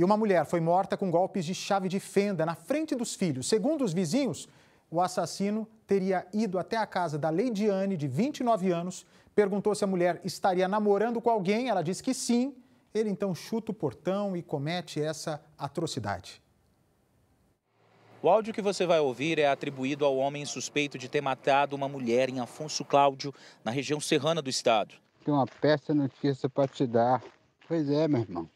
E uma mulher foi morta com golpes de chave de fenda na frente dos filhos. Segundo os vizinhos, o assassino teria ido até a casa da Leidiane, de 29 anos, perguntou se a mulher estaria namorando com alguém, ela disse que sim. Ele então chuta o portão e comete essa atrocidade. O áudio que você vai ouvir é atribuído ao homem suspeito de ter matado uma mulher em Afonso Cláudio, na região serrana do estado. Tem uma péssima notícia para te dar. Pois é, meu irmão.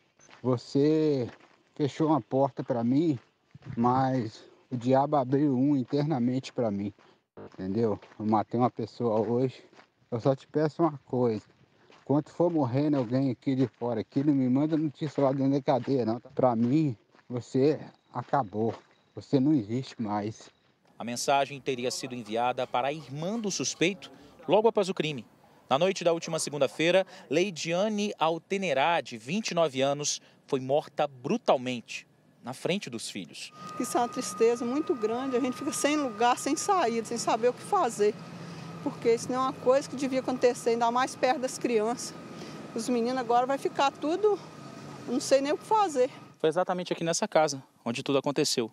Você fechou uma porta para mim, mas o diabo abriu um internamente para mim, entendeu? Eu matei uma pessoa hoje. Eu só te peço uma coisa. Quando for morrendo alguém aqui de fora aqui, não me manda notícia lá dentro da cadeia, não. Para mim, você acabou. Você não existe mais. A mensagem teria sido enviada para a irmã do suspeito logo após o crime. Na noite da última segunda-feira, Leidiane Altenerá, de 29 anos, foi morta brutalmente na frente dos filhos. Isso é uma tristeza muito grande, a gente fica sem lugar, sem saída, sem saber o que fazer. Porque isso não é uma coisa que devia acontecer, ainda mais perto das crianças. Os meninos agora vai ficar tudo, não sei nem o que fazer. Foi exatamente aqui nessa casa onde tudo aconteceu.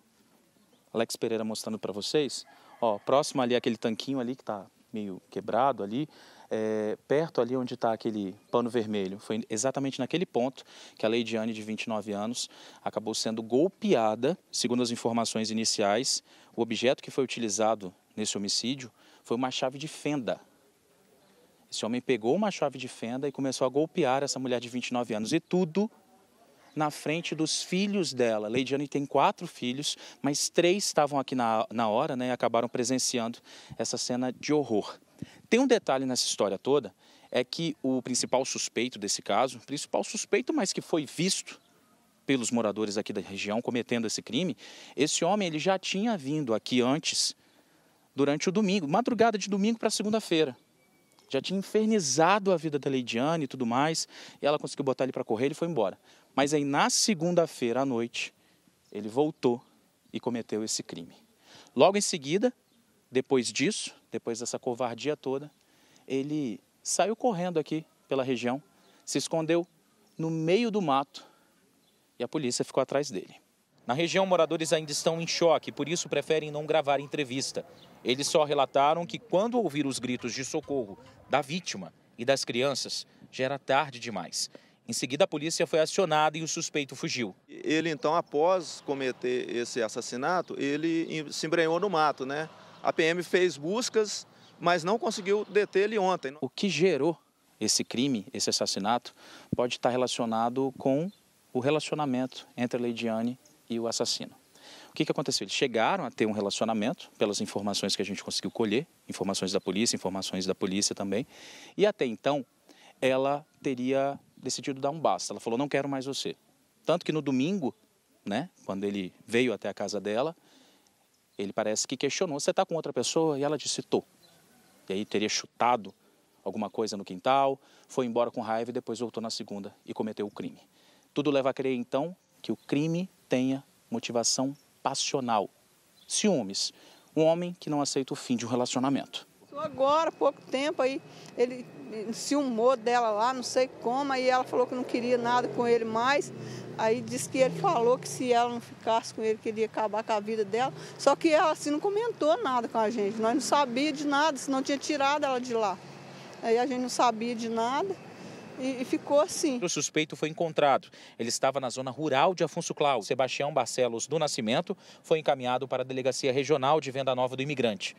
Alex Pereira mostrando para vocês, ó, próximo ali aquele tanquinho ali que está meio quebrado ali, é, perto ali onde está aquele pano vermelho. Foi exatamente naquele ponto que a Anne, de 29 anos, acabou sendo golpeada. Segundo as informações iniciais, o objeto que foi utilizado nesse homicídio foi uma chave de fenda. Esse homem pegou uma chave de fenda e começou a golpear essa mulher de 29 anos. E tudo na frente dos filhos dela. Anne tem quatro filhos, mas três estavam aqui na, na hora né, e acabaram presenciando essa cena de horror. Tem um detalhe nessa história toda, é que o principal suspeito desse caso, principal suspeito, mas que foi visto pelos moradores aqui da região cometendo esse crime, esse homem ele já tinha vindo aqui antes, durante o domingo, madrugada de domingo para segunda-feira. Já tinha infernizado a vida da Leidiane e tudo mais, e ela conseguiu botar ele para correr, ele foi embora. Mas aí na segunda-feira à noite, ele voltou e cometeu esse crime. Logo em seguida, depois disso, depois dessa covardia toda, ele saiu correndo aqui pela região, se escondeu no meio do mato e a polícia ficou atrás dele. Na região, moradores ainda estão em choque, por isso preferem não gravar entrevista. Eles só relataram que quando ouviram os gritos de socorro da vítima e das crianças, já era tarde demais. Em seguida, a polícia foi acionada e o suspeito fugiu. Ele, então, após cometer esse assassinato, ele se embrenhou no mato, né? A PM fez buscas, mas não conseguiu deter ele ontem. O que gerou esse crime, esse assassinato, pode estar relacionado com o relacionamento entre a Leidiane e o assassino. O que, que aconteceu? Eles chegaram a ter um relacionamento, pelas informações que a gente conseguiu colher, informações da polícia, informações da polícia também, e até então ela teria decidido dar um basta. Ela falou: não quero mais você. Tanto que no domingo, né, quando ele veio até a casa dela, ele parece que questionou: você está com outra pessoa? E ela disse: tô. E aí teria chutado alguma coisa no quintal, foi embora com raiva e depois voltou na segunda e cometeu o crime. Tudo leva a crer, então, que o crime tenha motivação passional. Ciúmes. Um homem que não aceita o fim de um relacionamento. Começou agora, pouco tempo, aí ele se humou dela lá, não sei como, aí ela falou que não queria nada com ele mais. Aí disse que ele falou que se ela não ficasse com ele, queria acabar com a vida dela. Só que ela assim não comentou nada com a gente. Nós não sabíamos de nada, se não tinha tirado ela de lá. Aí a gente não sabia de nada e, ficou assim. O suspeito foi encontrado. Ele estava na zona rural de Afonso Cláudio Sebastião Barcelos do Nascimento foi encaminhado para a Delegacia Regional de Venda Nova do Imigrante.